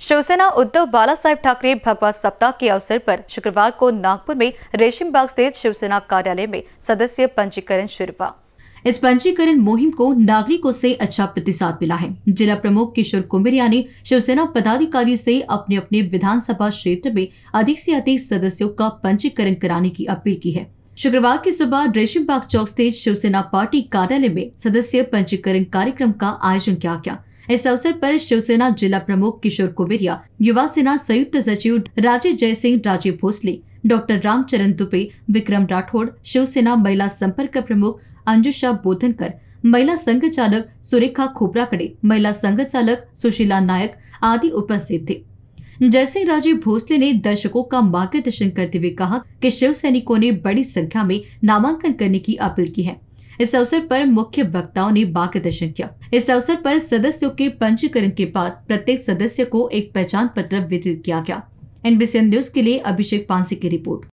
शिवसेना उद्धव बाला साहेब ठाकरे भगवा सप्ताह के अवसर पर शुक्रवार को नागपुर में रेशम बाग स्थित शिवसेना कार्यालय में सदस्य पंजीकरण शुरू हुआ इस पंजीकरण मुहिम को नागरिकों से अच्छा प्रतिसाद मिला है जिला प्रमुख किशोर कुमेरिया ने शिवसेना पदाधिकारियों से अपने अपने विधानसभा क्षेत्र में अधिक से अधिक सदस्यों का पंजीकरण कराने की अपील की है शुक्रवार की सुबह रेशम बाग चौक स्थित शिवसेना पार्टी कार्यालय में सदस्य पंजीकरण कार्यक्रम का आयोजन किया गया इस अवसर पर शिवसेना जिला प्रमुख किशोर कुबेरिया युवा सेना संयुक्त सचिव राजे जय सिंह राजीव भोसले डॉक्टर रामचरण दुबे विक्रम राठौड़ शिवसेना महिला संपर्क प्रमुख अंजुषा बोधनकर महिला संघ चालक सुरेखा खोपराकडे महिला संघ चालक सुशीला नायक आदि उपस्थित थे सिंह राजीव भोसले ने दर्शकों का मार्गदर्शन करते हुए कहा कि शिव सैनिकों ने बड़ी संख्या में नामांकन करने की अपील की है इस अवसर पर मुख्य वक्ताओं ने वाक्य दर्शन किया इस अवसर पर सदस्यों के पंजीकरण के बाद प्रत्येक सदस्य को एक पहचान पत्र वितरित किया गया एनबीसी न्यूज के लिए अभिषेक पांसी की रिपोर्ट